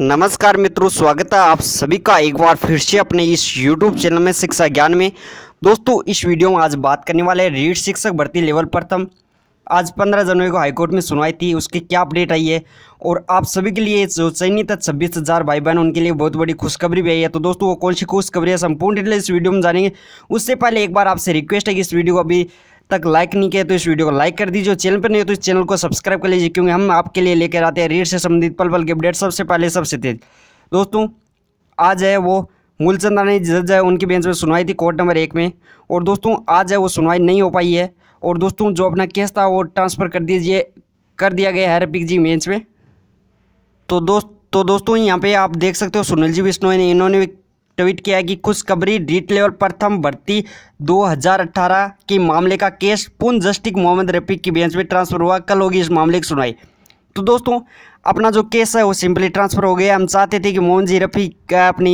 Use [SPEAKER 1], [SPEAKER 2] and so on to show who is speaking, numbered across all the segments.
[SPEAKER 1] नमस्कार मित्रों स्वागत है आप सभी का एक बार फिर से अपने इस YouTube चैनल में शिक्षा ज्ञान में दोस्तों इस वीडियो में आज बात करने वाले हैं रीड शिक्षक भर्ती लेवल प्रथम आज 15 जनवरी को हाईकोर्ट में सुनवाई थी उसकी क्या अपडेट आई है और आप सभी के लिए जो चयनित है छब्बीस हज़ार भाई बहन उनके लिए बहुत बड़ी खुशखबरी भी आई है तो दोस्तों वो कौन सी खुशखबरी है संपूर्ण डिटेल इस वीडियो में जानेंगे उससे पहले एक बार आपसे रिक्वेस्ट है कि इस वीडियो को अभी तक लाइक नहीं किया तो इस वीडियो को लाइक कर दीजिए चैनल पर नहीं हो तो इस चैनल को सब्सक्राइब कर लीजिए क्योंकि हम आपके लिए लेकर आते हैं रेट से संबंधित पल पल के अपडेट सबसे पहले सबसे तेज दोस्तों आज है वो मूलचंद ने जज है उनकी बेंच में सुनवाई थी कोर्ट नंबर एक में और दोस्तों आज है वो सुनवाई नहीं हो पाई है और दोस्तों जो अपना केस था वो ट्रांसफ़र कर दीजिए कर दिया गया है हरपिक जी बेंच में तो दोस्त तो दोस्तों यहाँ पे आप देख सकते हो सुनील जी बिश्नोई ने इन्होंने भी ट्वीट किया है कि खुशखबरी डीट लेवल प्रथम भर्ती 2018 के मामले का केस पूर्ण जस्टिस मोहम्मद रफी की बेंच में ट्रांसफर हुआ कल होगी इस मामले की सुनवाई तो दोस्तों अपना जो केस है वो सिंपली ट्रांसफ़र हो गया हम चाहते थे कि मोहन जी रफ़ी का अपनी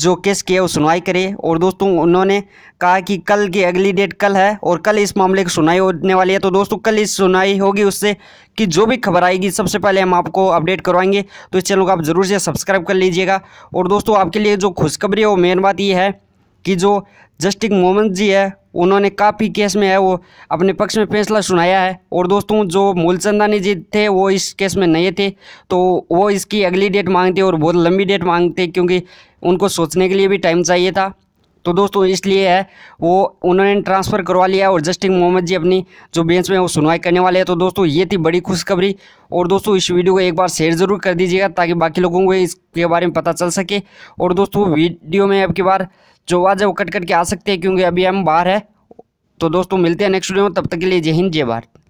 [SPEAKER 1] जो केस की है वो सुनवाई करे और दोस्तों उन्होंने कहा कि कल की अगली डेट कल है और कल इस मामले की सुनवाई होने वाली है तो दोस्तों कल इस सुनवाई होगी उससे कि जो भी खबर आएगी सबसे पहले हम आपको अपडेट करवाएंगे तो इस चैनल को आप ज़रूर से सब्सक्राइब कर लीजिएगा और दोस्तों आपके लिए जो खुशखबरी है वो मेन बात ये है कि जो जस्टिक मोहम्मद जी है उन्होंने काफ़ी केस में है वो अपने पक्ष में फैसला सुनाया है और दोस्तों जो मूलचंदानी जी थे वो इस केस में नहीं थे तो वो इसकी अगली डेट मांगते और बहुत लंबी डेट मांगते क्योंकि उनको सोचने के लिए भी टाइम चाहिए था तो दोस्तों इसलिए है वो उन्होंने ट्रांसफ़र करवा लिया और जस्टिन मोहम्मद जी अपनी जो बेंच में वो सुनवाई करने वाले हैं तो दोस्तों ये थी बड़ी खुशखबरी और दोस्तों इस वीडियो को एक बार शेयर ज़रूर कर दीजिएगा ताकि बाकी लोगों को इसके बारे में पता चल सके और दोस्तों वीडियो में अब की बार जो आवाज़ है वो कट कट के आ सकते हैं क्योंकि अभी हम बाहर है तो दोस्तों मिलते हैं नेक्स्ट वीडियो में तब तक के लिए जय हिंद जय भारत